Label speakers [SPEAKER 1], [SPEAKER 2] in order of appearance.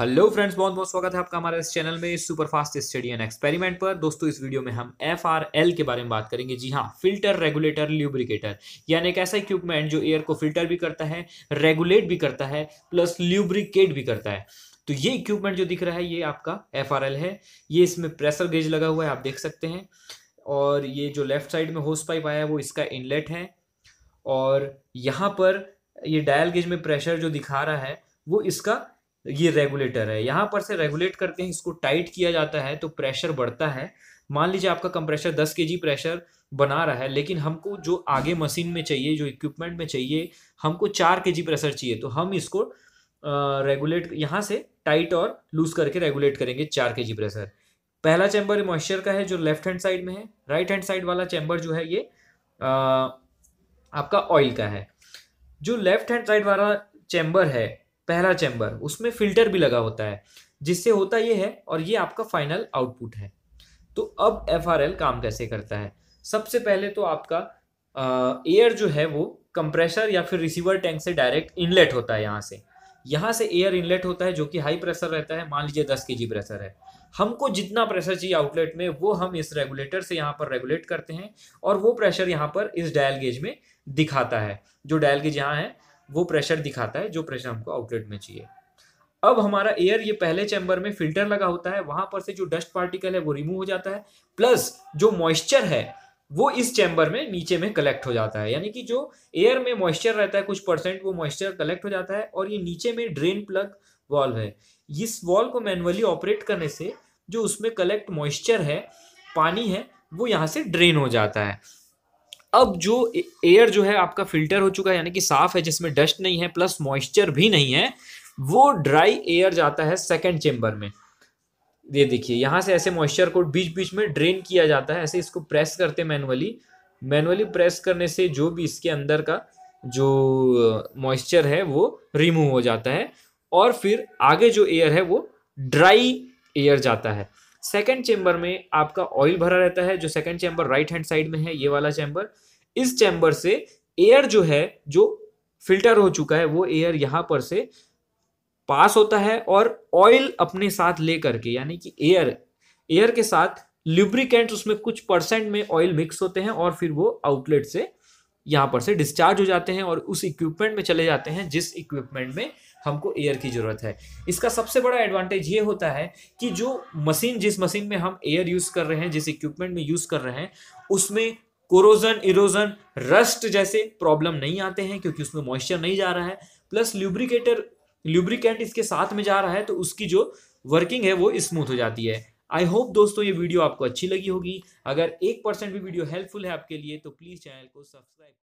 [SPEAKER 1] hello friends बहुत बहुत स्वागत है आपका हमारे इस चैनल में super fast study and experiment पर दोस्तों इस वीडियो में हम एफ आर एल के बारे में बात करेंगे जी हाँ फिल्टर रेगुलेटर ल्यूब्रिकेटर यानी एक ऐसा इक्विपमेंट जो एयर को फिल्टर भी करता है रेगुलेट भी करता है प्लस ल्यूब्रिकेट भी करता है तो ये इक्विपमेंट जो दिख रहा है ये आपका एफ आर एल है ये इसमें प्रेशर गेज लगा हुआ है आप देख सकते हैं और ये जो लेफ्ट साइड में होस पाइप आया है वो इसका इनलेट है और यहाँ पर ये डायल गेज में प्रेशर जो दिखा रहा है वो इसका ये रेगुलेटर है यहाँ पर से रेगुलेट करते हैं इसको टाइट किया जाता है तो प्रेशर बढ़ता है मान लीजिए आपका कंप्रेशर 10 के प्रेशर बना रहा है लेकिन हमको जो आगे मशीन में चाहिए जो इक्विपमेंट में चाहिए हमको चार के प्रेशर चाहिए तो हम इसको रेगुलेट यहाँ से टाइट और लूज करके रेगुलेट करेंगे चार के प्रेशर पहला चैम्बर मॉइस्चर का है जो लेफ्ट हैंड साइड में है राइट हैंड साइड वाला चैम्बर जो है ये आ, आपका ऑयल का है जो लेफ्ट हैंड साइड वाला चैम्बर है पहला चैम्बर उसमें फिल्टर भी लगा होता है जिससे होता ये है और ये आपका फाइनल आउटपुट है तो अब एफ काम कैसे करता है सबसे पहले तो आपका एयर जो है वो कंप्रेसर या फिर रिसीवर टैंक से डायरेक्ट इनलेट होता है यहाँ से यहाँ से एयर इनलेट होता है जो कि हाई प्रेशर रहता है मान लीजिए दस के प्रेशर है हमको जितना प्रेशर चाहिए आउटलेट में वो हम इस रेगुलेटर से यहाँ पर रेगुलेट करते हैं और वो प्रेशर यहाँ पर इस डायल गेज में दिखाता है जो डायल गेज यहाँ है वो प्रेशर दिखाता है जो प्रेशर हमको आउटलेट में चाहिए अब हमारा एयर ये पहले चैम्बर में फिल्टर लगा होता है वहां पर से जो डस्ट पार्टिकल है वो रिमूव हो जाता है प्लस जो मॉइस्चर है वो इस चैम्बर में नीचे में कलेक्ट हो जाता है यानी कि जो एयर में मॉइस्चर रहता है कुछ परसेंट वो मॉइस्चर कलेक्ट हो जाता है और ये नीचे में ड्रेन प्लग वॉल्व है इस वॉल्व को मैनुअली ऑपरेट करने से जो उसमें कलेक्ट मॉइस्चर है पानी है वो यहाँ से ड्रेन हो जाता है अब जो एयर जो है आपका फिल्टर हो चुका है यानी कि साफ है जिसमें डस्ट नहीं है प्लस मॉइस्चर भी नहीं है वो ड्राई एयर जाता है सेकेंड चेंबर में ये देखिए यहाँ से ऐसे मॉइस्चर को बीच बीच में ड्रेन किया जाता है ऐसे इसको प्रेस करते मैनुअली मैनुअली प्रेस करने से जो भी इसके अंदर का जो मॉइस्चर है वो रिमूव हो जाता है और फिर आगे जो एयर है वो ड्राई एयर जाता है सेकेंड चैम्बर में आपका ऑयल भरा रहता है जो second chamber right hand side में है ये वाला चैम्बर इस चैम्बर से एयर जो है जो फिल्टर हो चुका है वो एयर यहाँ पर से पास होता है और ऑयल अपने साथ ले करके यानी कि एयर एयर के साथ लिब्रिकेंट उसमें कुछ परसेंट में ऑयल मिक्स होते हैं और फिर वो आउटलेट से यहाँ पर से डिस्चार्ज हो जाते हैं और उस इक्विपमेंट में चले जाते हैं जिस इक्विपमेंट में हमको एयर की ज़रूरत है इसका सबसे बड़ा एडवांटेज ये होता है कि जो मशीन जिस मशीन में हम एयर यूज़ कर रहे हैं जिस इक्विपमेंट में यूज़ कर रहे हैं उसमें कोरोजन इरोजन रस्ट जैसे प्रॉब्लम नहीं आते हैं क्योंकि उसमें मॉइस्चर नहीं जा रहा है प्लस ल्यूब्रिकेटर ल्यूब्रिकेंट इसके साथ में जा रहा है तो उसकी जो वर्किंग है वो स्मूथ हो जाती है आई होप दोस्तों ये वीडियो आपको अच्छी लगी होगी अगर एक परसेंट भी वीडियो हेल्पफुल है आपके लिए तो प्लीज़ चैनल को सब्सक्राइब